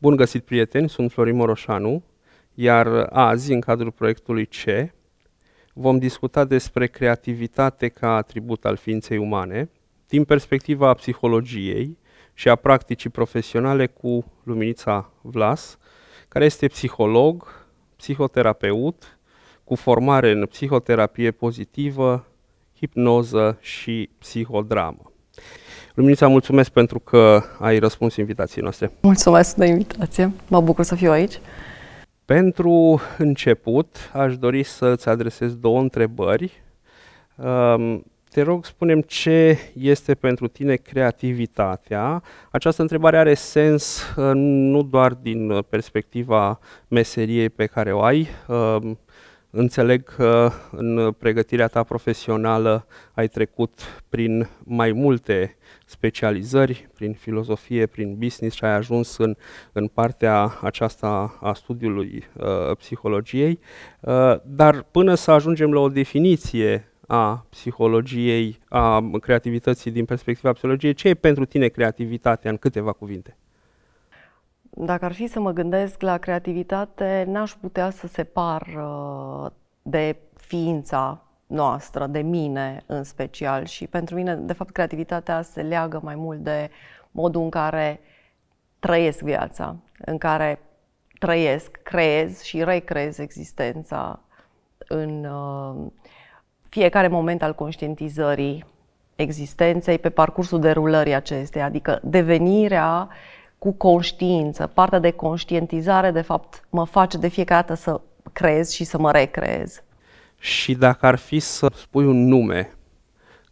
Bun găsit, prieteni! Sunt Florin Moroșanu, iar azi, în cadrul proiectului C, vom discuta despre creativitate ca atribut al ființei umane, din perspectiva psihologiei și a practicii profesionale cu Luminița Vlas, care este psiholog, psihoterapeut, cu formare în psihoterapie pozitivă, hipnoză și psihodramă. Luminița, mulțumesc pentru că ai răspuns invitației noastre. Mulțumesc de invitație, mă bucur să fiu aici. Pentru început, aș dori să-ți adresez două întrebări. Um, te rog, spunem ce este pentru tine creativitatea. Această întrebare are sens uh, nu doar din uh, perspectiva meseriei pe care o ai, um, Înțeleg că în pregătirea ta profesională ai trecut prin mai multe specializări, prin filozofie, prin business și ai ajuns în, în partea aceasta a studiului uh, psihologiei, uh, dar până să ajungem la o definiție a psihologiei, a creativității din perspectiva psihologiei, ce e pentru tine creativitatea în câteva cuvinte? Dacă ar fi să mă gândesc la creativitate, n-aș putea să separ uh, de ființa noastră, de mine în special și pentru mine, de fapt, creativitatea se leagă mai mult de modul în care trăiesc viața, în care trăiesc, creez și recrez existența în uh, fiecare moment al conștientizării existenței pe parcursul derulării acesteia, adică devenirea uh, cu conștiință. Partea de conștientizare, de fapt, mă face de fiecare dată să creez și să mă recreez. Și dacă ar fi să spui un nume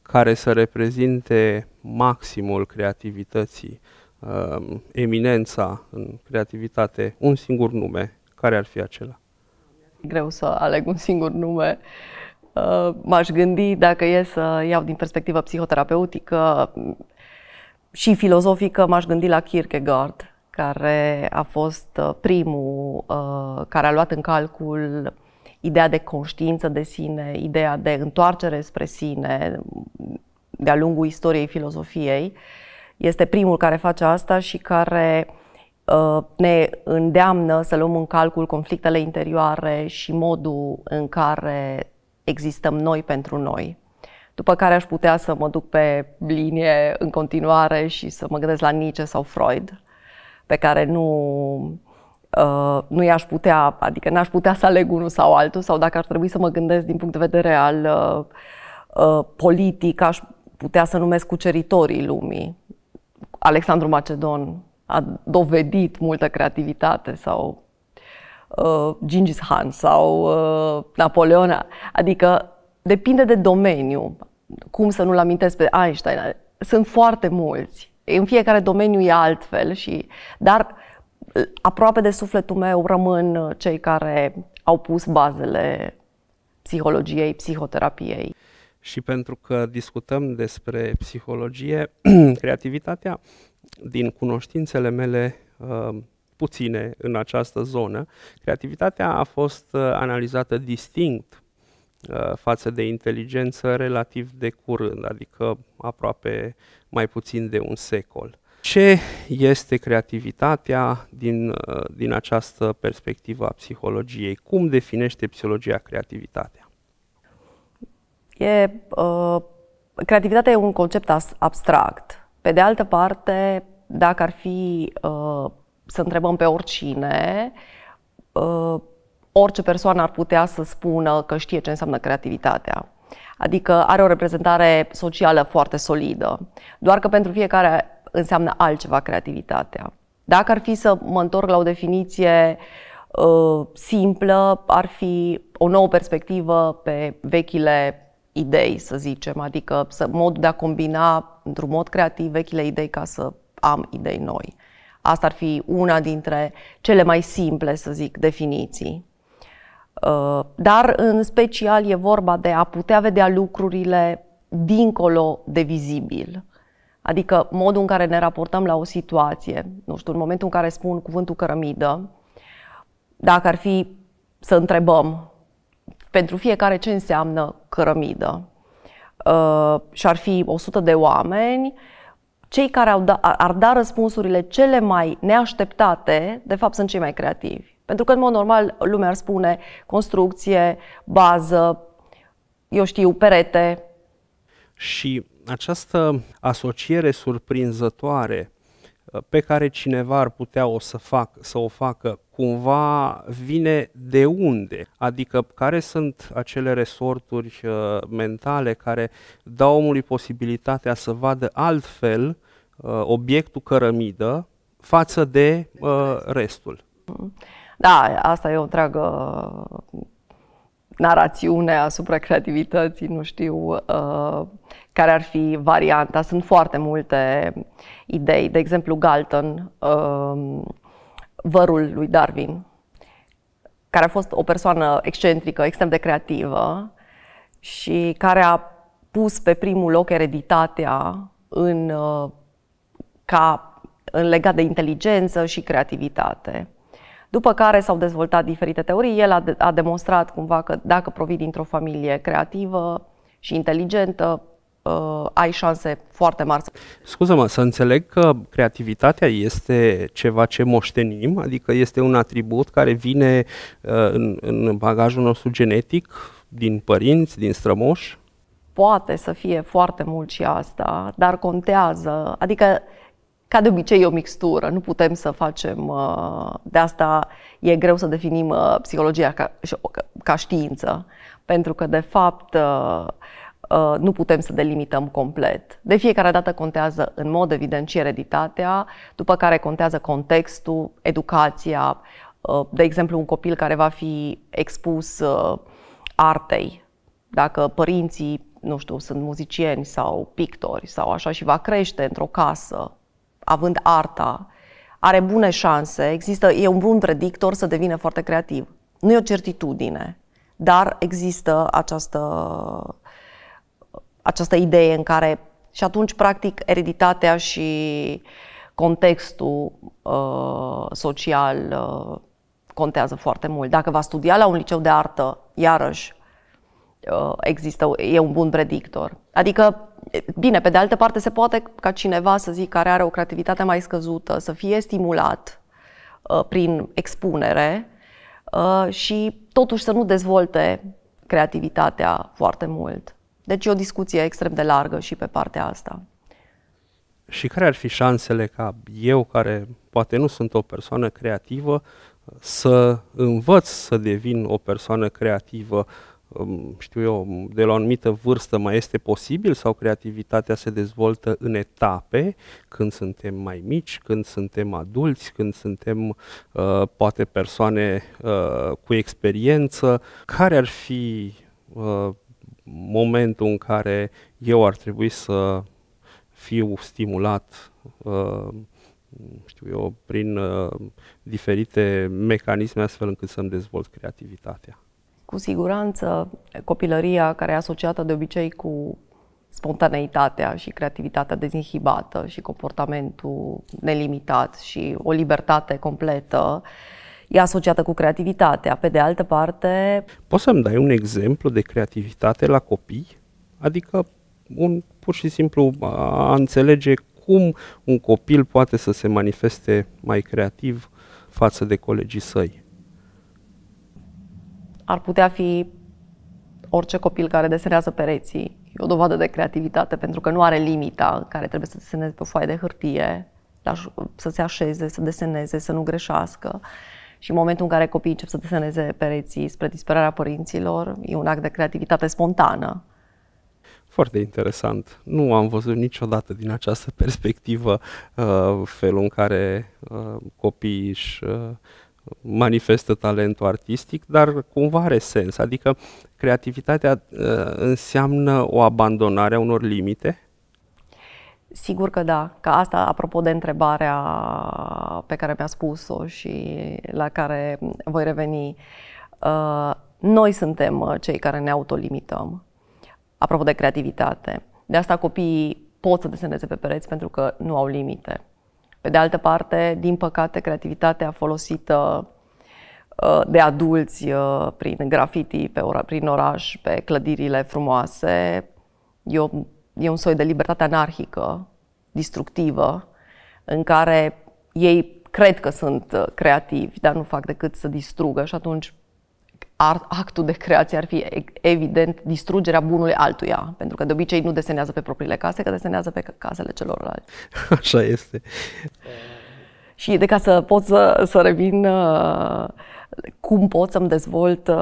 care să reprezinte maximul creativității, um, eminența în creativitate, un singur nume, care ar fi acela? Greu să aleg un singur nume. Uh, m-aș gândi, dacă e să iau din perspectivă psihoterapeutică, și filozofică m-aș gândi la Kierkegaard, care a fost uh, primul uh, care a luat în calcul ideea de conștiință de sine, ideea de întoarcere spre sine mm, de-a lungul istoriei filozofiei. Este primul care face asta și care uh, ne îndeamnă să luăm în calcul conflictele interioare și modul în care existăm noi pentru noi după care aș putea să mă duc pe linie în continuare și să mă gândesc la Nietzsche sau Freud, pe care nu, Uh, nu i-aș putea, adică n-aș putea să aleg unul sau altul, sau dacă ar trebui să mă gândesc din punct de vedere al uh, uh, politic, aș putea să numesc cuceritorii lumii. Alexandru Macedon a dovedit multă creativitate sau uh, Gingis Han sau uh, Napoleon. Adică depinde de domeniu. Cum să nu-l amintesc pe Einstein? Sunt foarte mulți. În fiecare domeniu e altfel, și, dar aproape de sufletul meu rămân uh, cei care au pus bazele psihologiei, psihoterapiei. Și pentru că discutăm despre psihologie, creativitatea, din cunoștințele mele uh, puține în această zonă, creativitatea a fost uh, analizată distinct Uh, față de inteligență relativ de curând, adică aproape mai puțin de un secol. Ce este creativitatea din, uh, din această perspectivă a psihologiei? Cum definește psihologia creativitatea? E, uh, creativitatea e un concept abstract. Pe de altă parte, dacă ar fi uh, să întrebăm pe oricine, uh, orice persoană ar putea să spună că știe ce înseamnă creativitatea. Adică are o reprezentare socială foarte solidă, doar că pentru fiecare înseamnă altceva creativitatea. Dacă ar fi să mă întorc la o definiție uh, simplă, ar fi o nouă perspectivă pe vechile idei, să zicem, adică să, modul de a combina într-un mod creativ vechile idei ca să am idei noi. Asta ar fi una dintre cele mai simple, să zic, definiții. Uh, dar, în special, e vorba de a putea vedea lucrurile dincolo de vizibil. Adică modul în care ne raportăm la o situație. Nu știu, în momentul în care spun cuvântul cărămidă, dacă ar fi să întrebăm pentru fiecare ce înseamnă cărămidă uh, și ar fi 100 de oameni, cei care au da, ar da răspunsurile cele mai neașteptate, de fapt, sunt cei mai creativi. Pentru că, în mod normal, lumea ar spune construcție, bază, eu știu, perete. Și această asociere surprinzătoare uh, pe care cineva ar putea o să, fac, să o facă, cumva vine de unde? Adică care sunt acele resorturi uh, mentale care dau omului posibilitatea să vadă altfel uh, obiectul cărămidă față de uh, restul? mm da, asta e o întreagă uh, narațiune asupra creativității, nu știu uh, care ar fi varianta. Sunt foarte multe idei. De exemplu, Galton, uh, vărul lui Darwin, care a fost o persoană excentrică, extrem de creativă și care a pus pe primul loc ereditatea în, uh, ca, în legat de inteligență și creativitate. După care s-au dezvoltat diferite teorii. El a, de- a demonstrat cumva că dacă provii dintr-o familie creativă și inteligentă, uh, ai șanse foarte mari. Scuză-mă, să înțeleg că creativitatea este ceva ce moștenim, adică este un atribut care vine uh, în, în bagajul nostru genetic, din părinți, din strămoși? Poate să fie foarte mult și asta, dar contează. Adică ca de obicei, e o mixtură. Nu putem să facem. Uh, de asta e greu să definim uh, psihologia ca, ca știință, pentru că, de fapt, uh, nu putem să delimităm complet. De fiecare dată contează, în mod evident, și ereditatea, după care contează contextul, educația. De exemplu, un copil care va fi expus artei, dacă părinții, nu știu, sunt muzicieni sau pictori sau așa și va crește într-o casă având arta, are bune șanse, există, e un bun predictor să devină foarte creativ. Nu e o certitudine, dar există această, această idee în care și atunci, practic, ereditatea și contextul uh, social uh, contează foarte mult. Dacă va studia la un liceu de artă, iarăși, uh, există, e un bun predictor. Adică Bine, pe de altă parte se poate ca cineva să zic care are o creativitate mai scăzută să fie stimulat uh, prin expunere uh, și totuși să nu dezvolte creativitatea foarte mult. Deci e o discuție extrem de largă și pe partea asta. Și care ar fi șansele ca eu, care poate nu sunt o persoană creativă, să învăț să devin o persoană creativă? știu eu, de la o anumită vârstă mai este posibil sau creativitatea se dezvoltă în etape, când suntem mai mici, când suntem adulți, când suntem uh, poate persoane uh, cu experiență. Care ar fi uh, momentul în care eu ar trebui să fiu stimulat uh, știu eu, prin uh, diferite mecanisme astfel încât să-mi dezvolt creativitatea cu siguranță copilăria care e asociată de obicei cu spontaneitatea și creativitatea dezinhibată și comportamentul nelimitat și o libertate completă e asociată cu creativitatea. Pe de altă parte... Poți să-mi dai un exemplu de creativitate la copii? Adică un pur și simplu a înțelege cum un copil poate să se manifeste mai creativ față de colegii săi ar putea fi orice copil care desenează pereții. E o dovadă de creativitate pentru că nu are limita care trebuie să deseneze pe o foaie de hârtie, să se așeze, să deseneze, să nu greșească. Și în momentul în care copiii încep să deseneze pereții spre disperarea părinților, e un act de creativitate spontană. Foarte interesant. Nu am văzut niciodată din această perspectivă uh, felul în care uh, copiii își uh, manifestă talentul artistic, dar cumva are sens. Adică creativitatea uh, înseamnă o abandonare a unor limite? Sigur că da, Ca asta apropo de întrebarea pe care mi-a spus-o și la care voi reveni. Uh, noi suntem uh, cei care ne autolimităm, apropo de creativitate. De asta copiii pot să deseneze pe pereți pentru că nu au limite. Pe de altă parte, din păcate, creativitatea folosită uh, de adulți uh, prin graffiti, pe ora, prin oraș, pe clădirile frumoase, e, o, e un soi de libertate anarhică, distructivă, în care ei cred că sunt uh, creativi, dar nu fac decât să distrugă și atunci art, actul de creație ar fi evident distrugerea bunului altuia, pentru că de obicei nu desenează pe propriile case, că desenează pe casele celorlalți. Așa este. Uh. Și de ca să pot să, să revin, uh, cum pot să-mi dezvolt, uh,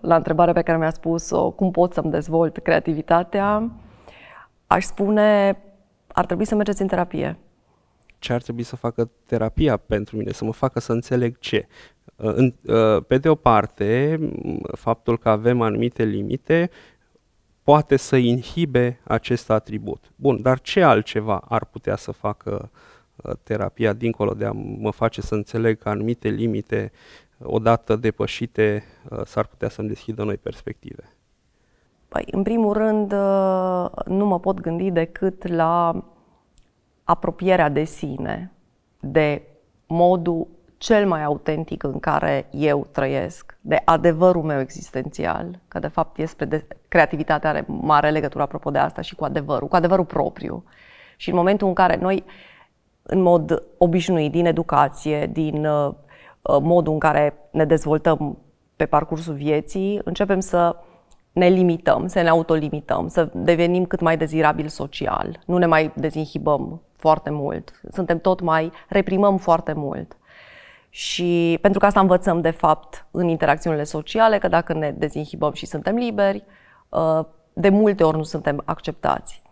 la întrebarea pe care mi-a spus-o, cum pot să-mi dezvolt creativitatea, aș spune, ar trebui să mergeți în terapie ce ar trebui să facă terapia pentru mine, să mă facă să înțeleg ce. Uh, uh, pe de o parte, faptul că avem anumite limite poate să inhibe acest atribut. Bun, dar ce altceva ar putea să facă uh, terapia dincolo de a mă face să înțeleg că anumite limite odată depășite s-ar putea să-mi deschidă noi perspective? Păi, în primul rând, nu mă pot gândi decât la apropierea de sine, de modul cel mai autentic în care eu trăiesc, de adevărul meu existențial, că de fapt este de, creativitatea are mare legătură apropo de asta și cu adevărul, cu adevărul propriu. Și în momentul în care noi, în mod obișnuit, din educație, din uh, uh modul în care ne dezvoltăm pe parcursul vieții, începem să ne limităm, să ne autolimităm, să devenim cât mai dezirabil social, nu ne mai dezinhibăm foarte mult, suntem tot mai, reprimăm foarte mult. Și pentru că asta învățăm, de fapt, în interacțiunile sociale, că dacă ne dezinhibăm și suntem liberi, uh, de multe ori nu suntem acceptați.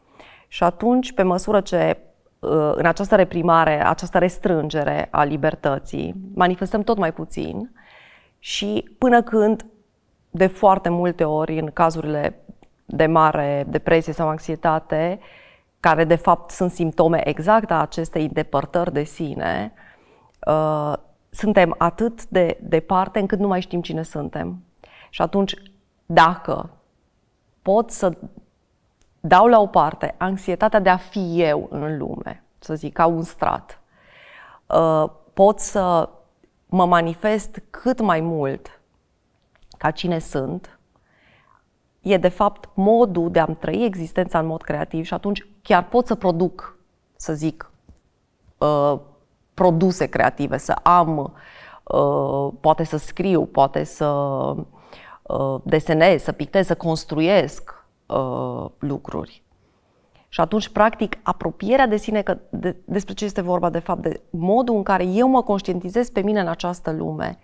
Și atunci, pe măsură ce uh, în această reprimare, această restrângere a libertății, manifestăm tot mai puțin și până când, de foarte multe ori, în cazurile de mare depresie sau anxietate, care de fapt sunt simptome exact a acestei îndepărtări de sine, uh, suntem atât de departe încât nu mai știm cine suntem. Și atunci, dacă pot să dau la o parte anxietatea de a fi eu în lume, să zic, ca un strat, uh, pot să mă manifest cât mai mult ca cine sunt, e de fapt modul de a-mi trăi existența în mod creativ și atunci chiar pot să produc, să zic, uh, produse creative, să am, uh, poate să scriu, poate să uh, desenez, să pictez, să construiesc uh, lucruri. Și atunci, practic, apropierea de sine, că de, despre ce este vorba de fapt, de modul în care eu mă conștientizez pe mine în această lume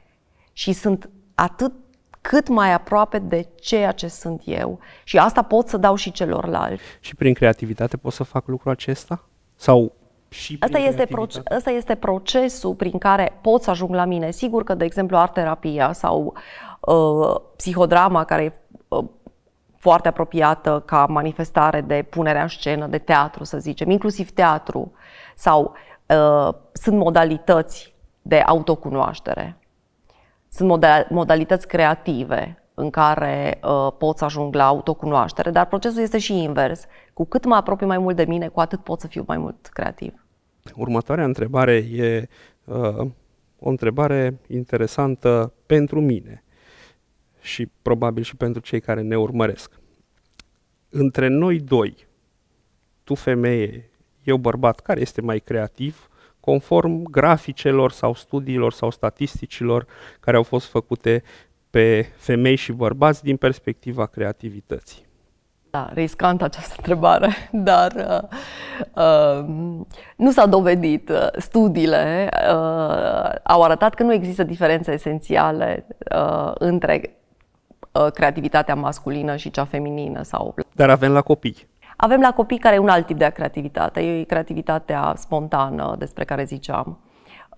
și sunt atât cât mai aproape de ceea ce sunt eu și asta pot să dau și celorlalți. Și prin creativitate pot să fac lucrul acesta? Sau și asta, este proces, asta este procesul prin care pot să ajung la mine. Sigur că, de exemplu, arterapia sau uh, psihodrama, care e uh, foarte apropiată ca manifestare de punere în scenă, de teatru, să zicem, inclusiv teatru, sau uh, sunt modalități de autocunoaștere, sunt modalități creative în care uh, ă, pot să ajung la autocunoaștere, dar procesul este și invers. Cu cât mă apropii mai mult de mine, cu atât pot să fiu mai mult creativ. Următoarea întrebare e uh, o întrebare interesantă pentru mine și probabil și pentru cei care ne urmăresc. Între noi doi, tu femeie, eu bărbat, care este mai creativ, conform graficelor sau studiilor sau statisticilor care au fost făcute pe femei și bărbați din perspectiva creativității? Da, riscant această întrebare, dar uh, uh, nu s-a dovedit. Uh, studiile uh, au arătat că nu există diferențe esențiale uh, între uh, creativitatea masculină și cea feminină. Sau... Dar avem la copii. Avem la copii care e un alt tip de creativitate, e creativitatea spontană despre care ziceam.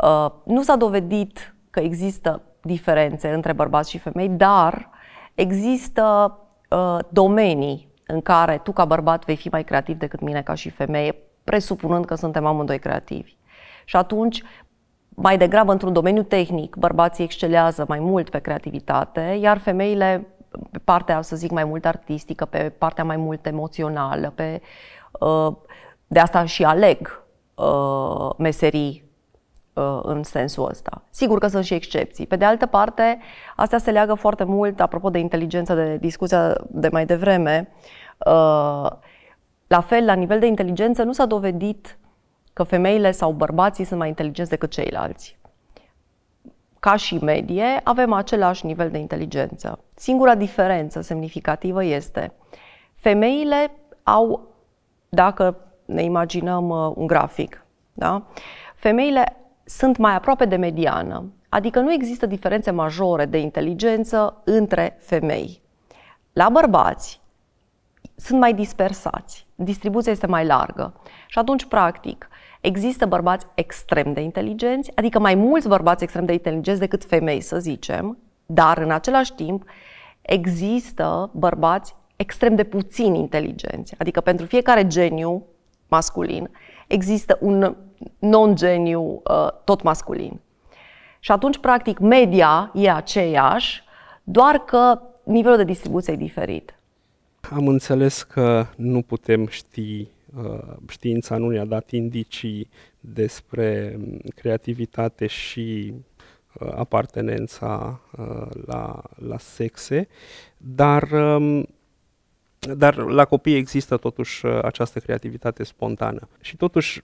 Uh, nu s-a dovedit că există diferențe între bărbați și femei, dar există uh, domenii în care tu ca bărbat vei fi mai creativ decât mine ca și femeie, presupunând că suntem amândoi creativi. Și atunci, mai degrabă într-un domeniu tehnic, bărbații excelează mai mult pe creativitate, iar femeile pe partea, să zic, mai mult artistică, pe partea mai mult emoțională, pe, uh, de asta și aleg uh, meserii Uh, în sensul ăsta. Sigur că sunt și excepții. Pe de altă parte, astea se leagă foarte mult, apropo de inteligență, de discuția de mai devreme. Uh, la fel, la nivel de inteligență, nu s-a dovedit că femeile sau bărbații sunt mai inteligenți decât ceilalți. Ca și medie, avem același nivel de inteligență. Singura diferență semnificativă este femeile au, dacă ne imaginăm uh, un grafic, da? femeile sunt mai aproape de mediană, adică nu există diferențe majore de inteligență între femei. La bărbați sunt mai dispersați, distribuția este mai largă și atunci, practic, există bărbați extrem de inteligenți, adică mai mulți bărbați extrem de inteligenți decât femei, să zicem, dar în același timp există bărbați extrem de puțin inteligenți, adică pentru fiecare geniu masculin există un non-geniu uh, tot masculin. Și atunci, practic, media e aceeași, doar că nivelul de distribuție e diferit. Am înțeles că nu putem ști, uh, știința nu ne-a dat indicii despre um, creativitate și uh, apartenența la, la sexe, dar um, dar la copii există totuși uh, această creativitate spontană. Și totuși,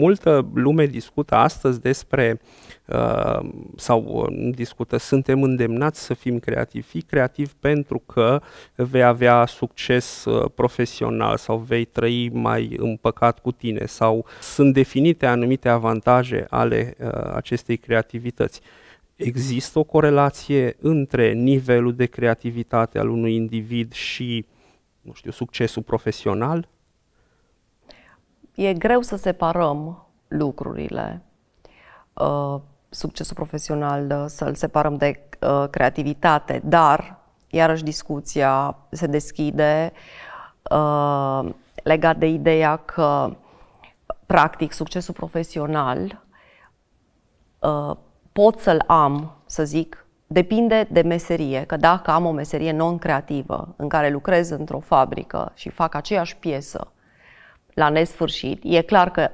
multă lume discută astăzi despre, uh, sau uh, discută, suntem îndemnați să fim creativi. Fii creativ pentru că vei avea succes profesional sau vei trăi mai împăcat cu tine sau sunt definite anumite avantaje ale acestei creativități. Există o corelație între nivelul de creativitate al unui individ și nu știu, succesul profesional? E greu să separăm lucrurile. Uh, succesul profesional uh, să-l separăm de uh, creativitate, dar iarăși discuția se deschide uh, legat de ideea că practic succesul profesional uh, pot să-l am, să zic, depinde de meserie, că dacă am o meserie non-creativă în care lucrez într-o fabrică și fac aceeași piesă la nesfârșit, e clar că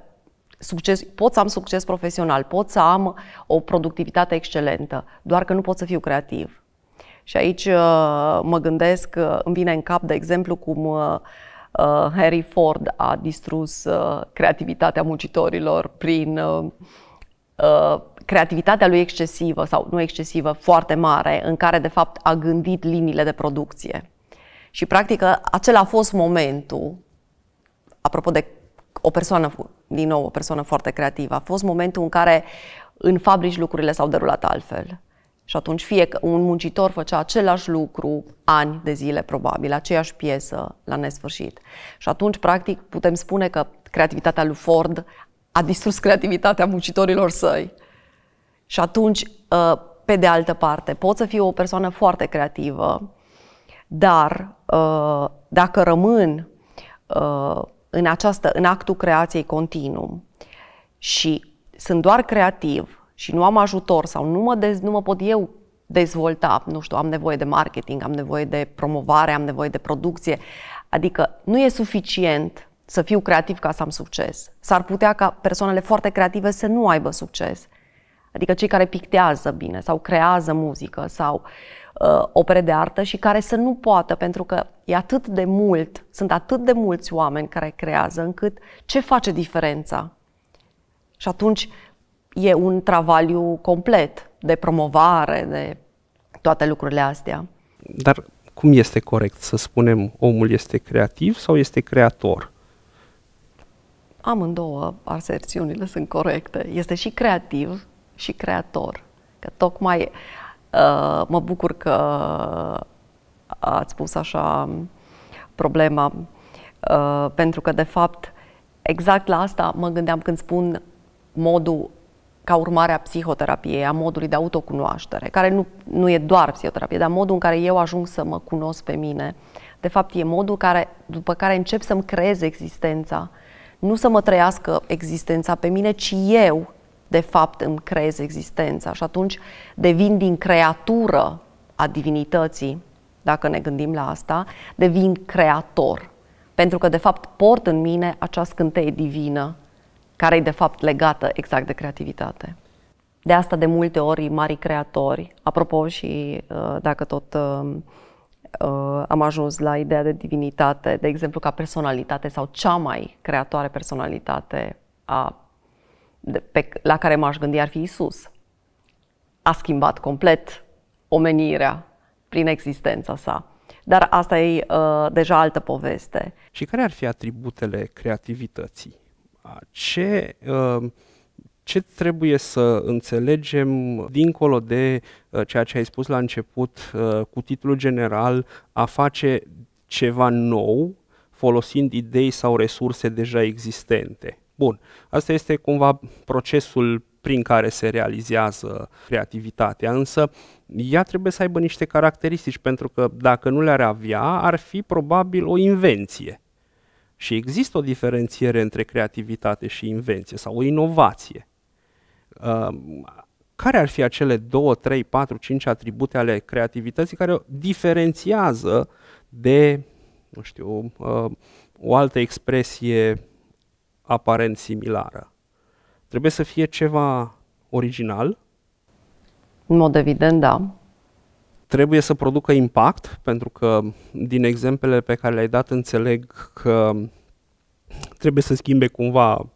succes, pot să am succes profesional, pot să am o productivitate excelentă, doar că nu pot să fiu creativ. Și aici uh, mă gândesc, uh, îmi vine în cap, de exemplu, cum uh, Harry Ford a distrus creativitatea muncitorilor prin creativitatea lui excesivă sau nu excesivă, foarte mare, în care de fapt a gândit liniile de producție. Și practic acela a fost momentul, apropo de o persoană, din nou o persoană foarte creativă, a fost momentul în care în fabrici lucrurile s-au derulat altfel. Și atunci fie că un muncitor făcea același lucru ani de zile, probabil, aceeași piesă la nesfârșit. Și atunci, practic, putem spune că creativitatea lui Ford a distrus creativitatea muncitorilor săi. Și atunci, uh, pe de altă parte, pot să fiu o persoană foarte creativă, dar uh, dacă rămân uh, în, această, în actul creației continuu și sunt doar creativ și nu am ajutor sau nu mă, dez, nu mă pot eu dezvolta, nu știu, am nevoie de marketing, am nevoie de promovare, am nevoie de producție, adică nu e suficient să fiu creativ ca să am succes. S-ar putea ca persoanele foarte creative să nu aibă succes adică cei care pictează bine sau creează muzică sau uh, opere de artă și care să nu poată, pentru că e atât de mult, sunt atât de mulți oameni care creează, încât ce face diferența? Și atunci e un travaliu complet de promovare, de toate lucrurile astea. Dar cum este corect să spunem omul este creativ sau este creator? Amândouă aserțiunile sunt corecte. Este și creativ și creator. Că tocmai uh, mă bucur că ați pus așa problema, uh, pentru că, de fapt, exact la asta mă gândeam când spun modul ca urmare a psihoterapiei, a modului de autocunoaștere, care nu, nu e doar psihoterapie, dar modul în care eu ajung să mă cunosc pe mine, de fapt e modul care, după care încep să-mi creez existența, nu să mă trăiască existența pe mine, ci eu de fapt îmi creez existența și atunci devin din creatură a divinității, dacă ne gândim la asta, devin creator. Pentru că, de fapt, port în mine acea scânteie divină, care e, de fapt, legată exact de creativitate. De asta, de multe ori, mari creatori, apropo și uh, dacă tot uh, uh, am ajuns la ideea de divinitate, de exemplu, ca personalitate sau cea mai creatoare personalitate a pe, la care m-aș gândi ar fi Isus. A schimbat complet omenirea prin existența sa. Dar asta e uh, deja altă poveste. Și care ar fi atributele creativității? Ce, uh, ce trebuie să înțelegem dincolo de uh, ceea ce ai spus la început uh, cu titlul general a face ceva nou folosind idei sau resurse deja existente? Bun, asta este cumva procesul prin care se realizează creativitatea, însă ea trebuie să aibă niște caracteristici, pentru că dacă nu le-ar avea, ar fi probabil o invenție. Și există o diferențiere între creativitate și invenție sau o inovație. Ehm, care ar fi acele 2, 3, 4, 5 atribute ale creativității care o diferențiază de, nu știu, ehm, o altă expresie aparent similară. Trebuie să fie ceva original? În mod evident, da. Trebuie să producă impact, pentru că din exemplele pe care le-ai dat înțeleg că trebuie să schimbe cumva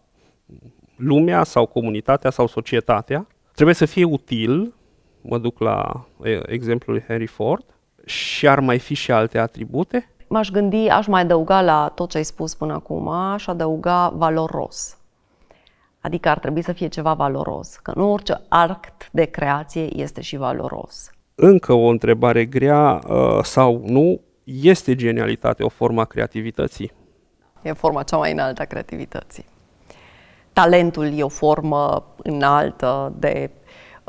lumea sau comunitatea sau societatea. Trebuie să fie util, mă duc la exemplul Henry Ford, și ar mai fi și alte atribute? m-aș gândi, aș mai adăuga la tot ce ai spus până acum, aș adăuga valoros. Adică ar trebui să fie ceva valoros, că nu orice act de creație este și valoros. Încă o întrebare grea uh, sau nu, este genialitate o formă a creativității? E forma cea mai înaltă a creativității. Talentul e o formă înaltă de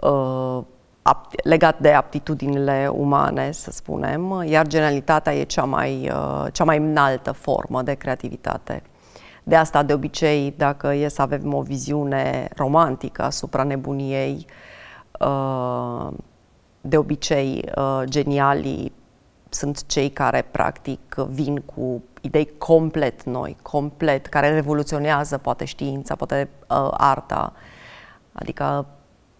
uh, legat de aptitudinile umane, să spunem, iar genialitatea e cea mai, uh, cea mai înaltă formă de creativitate. De asta, de obicei, dacă e să avem o viziune romantică asupra nebuniei, uh, de obicei, uh, genialii sunt cei care, practic, vin cu idei complet noi, complet, care revoluționează poate știința, poate arta, adică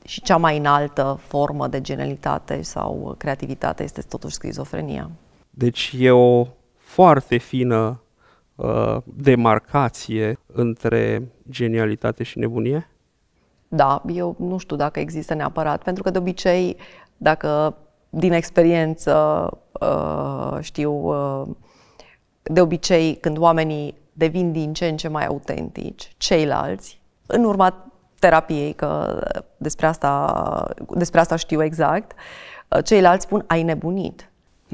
și cea mai înaltă formă de genialitate sau creativitate este totuși schizofrenia. Deci e o foarte fină uh, demarcație între genialitate și nebunie? Da, eu nu știu dacă există neapărat, pentru că de obicei, dacă din experiență uh, știu, uh, de obicei când oamenii devin din ce în ce mai autentici, ceilalți, în urma terapiei, că despre asta, despre asta știu exact, uh, ceilalți spun ai nebunit.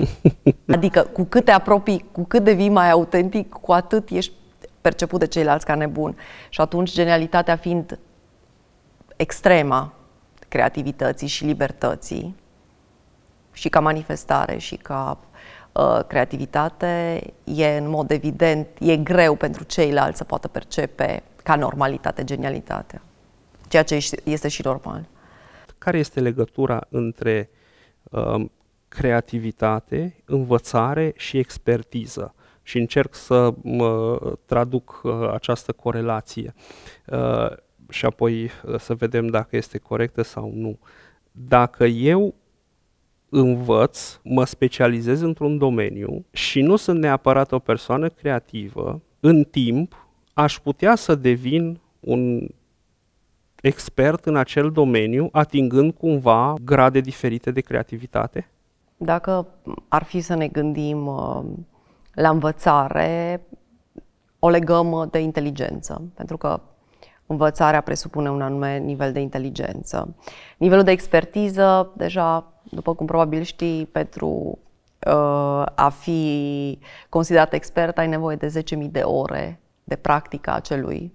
Adică cu cât te apropii, cu cât devii mai autentic, cu atât ești perceput de ceilalți ca nebun. Și atunci genialitatea fiind extrema creativității și libertății, și ca manifestare și ca uh, creativitate, e în mod evident, e greu pentru ceilalți să poată percepe ca normalitate genialitatea ceea ce este și normal. Care este legătura între um, creativitate, învățare și expertiză? Și încerc să mă traduc uh, această corelație uh, și apoi uh, să vedem dacă este corectă sau nu. Dacă eu învăț, mă specializez într-un domeniu și nu sunt neapărat o persoană creativă, în timp aș putea să devin un expert în acel domeniu, atingând cumva grade diferite de creativitate? Dacă ar fi să ne gândim uh, la învățare, o legăm uh, de inteligență, pentru că învățarea presupune un anume nivel de inteligență. Nivelul de expertiză, deja, după cum probabil știi, pentru uh, a fi considerat expert, ai nevoie de 10.000 de ore de practică acelui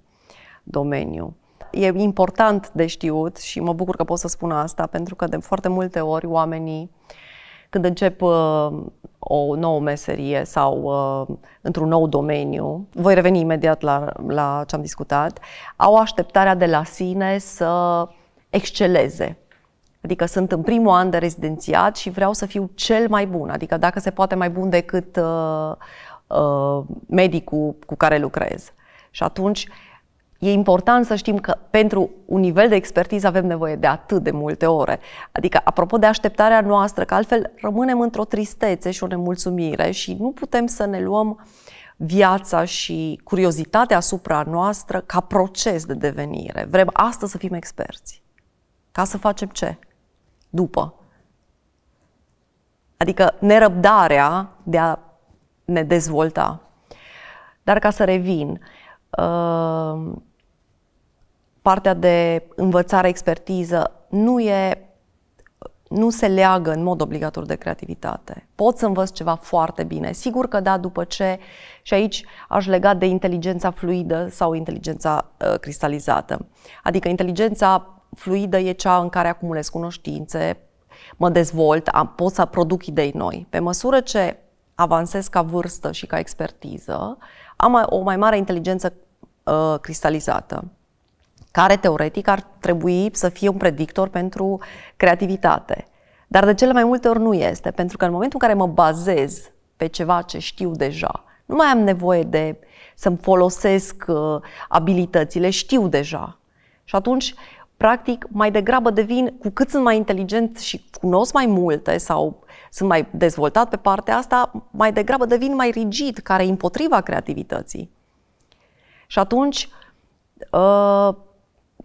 domeniu e important de știut și mă bucur că pot să spun asta, pentru că de foarte multe ori oamenii, când încep uh, o nouă meserie sau uh, într-un nou domeniu, voi reveni imediat la, la ce am discutat, au așteptarea de la sine să exceleze. Adică sunt în primul an de rezidențiat și vreau să fiu cel mai bun, adică dacă se poate mai bun decât uh, uh, medicul cu care lucrez. Și atunci E important să știm că pentru un nivel de expertiză avem nevoie de atât de multe ore. Adică, apropo de așteptarea noastră, că altfel rămânem într-o tristețe și o nemulțumire și nu putem să ne luăm viața și curiozitatea asupra noastră ca proces de devenire. Vrem astăzi să fim experți. Ca să facem ce? După. Adică nerăbdarea de a ne dezvolta. Dar ca să revin, Uh, partea de învățare, expertiză, nu e nu se leagă în mod obligatoriu de creativitate. Pot să învăț ceva foarte bine. Sigur că da, după ce, și aici aș lega de inteligența fluidă sau inteligența uh, cristalizată. Adică inteligența fluidă e cea în care acumulez cunoștințe, mă dezvolt, am, pot să produc idei noi. Pe măsură ce avansez ca vârstă și ca expertiză, uh, am o mai mare inteligență uh, cristalizată, care teoretic ar trebui să fie un predictor pentru creativitate. Dar de cele mai multe ori nu este, pentru că în momentul în care mă bazez pe ceva ce știu deja, nu mai am nevoie de să-mi folosesc uh, abilitățile, știu deja. Și atunci practic, mai degrabă devin, cu cât sunt mai inteligent și cunosc mai multe sau sunt mai dezvoltat pe partea asta, mai degrabă devin mai rigid, care e împotriva creativității. Și atunci, uh,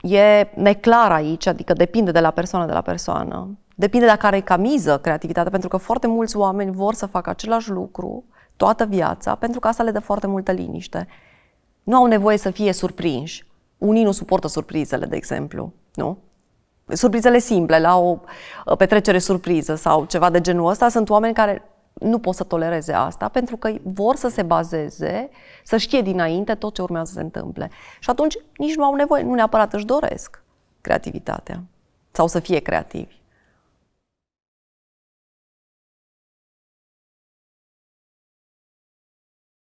e neclar aici, adică depinde de la persoană de la persoană. Depinde de care camiză creativitatea, pentru că foarte mulți oameni vor să facă același lucru toată viața, pentru că asta le dă foarte multă liniște. Nu au nevoie să fie surprinși. Unii nu suportă surprizele, de exemplu. Nu? Surprizele simple, la o uh, petrecere surpriză sau ceva de genul ăsta, sunt oameni care nu pot să tolereze asta pentru că vor să se bazeze, să știe dinainte tot ce urmează să se întâmple. Și atunci nici nu au nevoie, nu neapărat își doresc creativitatea sau să fie creativi.